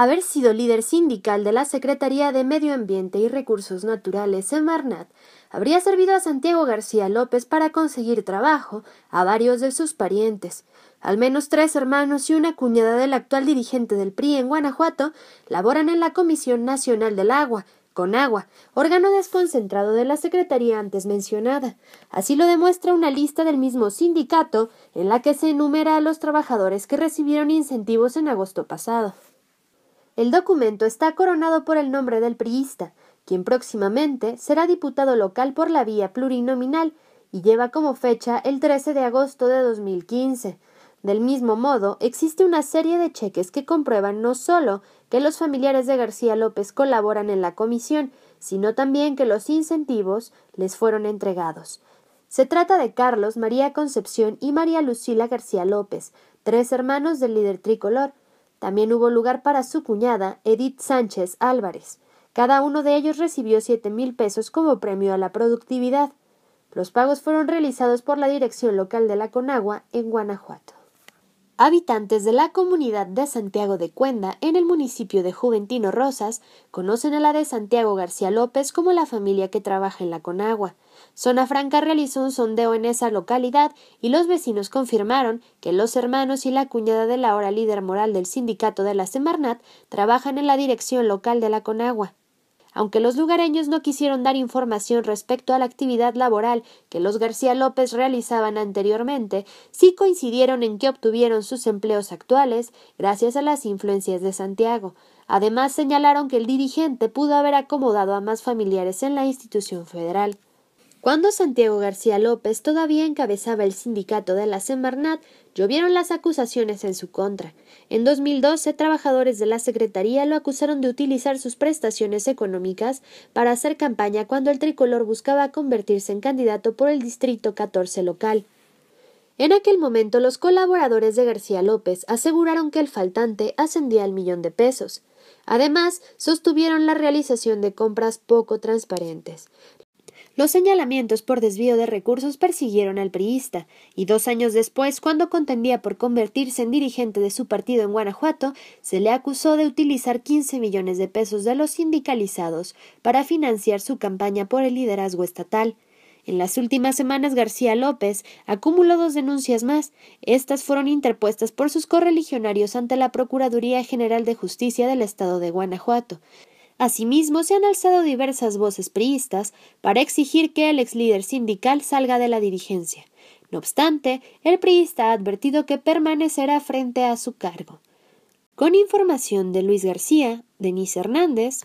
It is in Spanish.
haber sido líder sindical de la Secretaría de Medio Ambiente y Recursos Naturales en Marnat, habría servido a Santiago García López para conseguir trabajo a varios de sus parientes. Al menos tres hermanos y una cuñada del actual dirigente del PRI en Guanajuato laboran en la Comisión Nacional del Agua, Conagua, órgano desconcentrado de la Secretaría antes mencionada. Así lo demuestra una lista del mismo sindicato en la que se enumera a los trabajadores que recibieron incentivos en agosto pasado. El documento está coronado por el nombre del priista, quien próximamente será diputado local por la vía plurinominal y lleva como fecha el 13 de agosto de 2015. Del mismo modo, existe una serie de cheques que comprueban no solo que los familiares de García López colaboran en la comisión, sino también que los incentivos les fueron entregados. Se trata de Carlos, María Concepción y María Lucila García López, tres hermanos del líder tricolor, también hubo lugar para su cuñada, Edith Sánchez Álvarez. Cada uno de ellos recibió siete mil pesos como premio a la productividad. Los pagos fueron realizados por la Dirección Local de la Conagua en Guanajuato. Habitantes de la comunidad de Santiago de Cuenda, en el municipio de Juventino Rosas, conocen a la de Santiago García López como la familia que trabaja en la Conagua. Zona Franca realizó un sondeo en esa localidad y los vecinos confirmaron que los hermanos y la cuñada de la ahora líder moral del sindicato de la Semarnat trabajan en la dirección local de la Conagua. Aunque los lugareños no quisieron dar información respecto a la actividad laboral que los García López realizaban anteriormente, sí coincidieron en que obtuvieron sus empleos actuales gracias a las influencias de Santiago. Además, señalaron que el dirigente pudo haber acomodado a más familiares en la institución federal. Cuando Santiago García López todavía encabezaba el sindicato de la Semarnat, llovieron las acusaciones en su contra. En 2012, trabajadores de la Secretaría lo acusaron de utilizar sus prestaciones económicas para hacer campaña cuando el tricolor buscaba convertirse en candidato por el Distrito 14 local. En aquel momento, los colaboradores de García López aseguraron que el faltante ascendía al millón de pesos. Además, sostuvieron la realización de compras poco transparentes. Los señalamientos por desvío de recursos persiguieron al priista, y dos años después, cuando contendía por convertirse en dirigente de su partido en Guanajuato, se le acusó de utilizar 15 millones de pesos de los sindicalizados para financiar su campaña por el liderazgo estatal. En las últimas semanas García López acumuló dos denuncias más. Estas fueron interpuestas por sus correligionarios ante la Procuraduría General de Justicia del Estado de Guanajuato. Asimismo, se han alzado diversas voces priistas para exigir que el ex líder sindical salga de la dirigencia. No obstante, el priista ha advertido que permanecerá frente a su cargo. Con información de Luis García, Denise Hernández,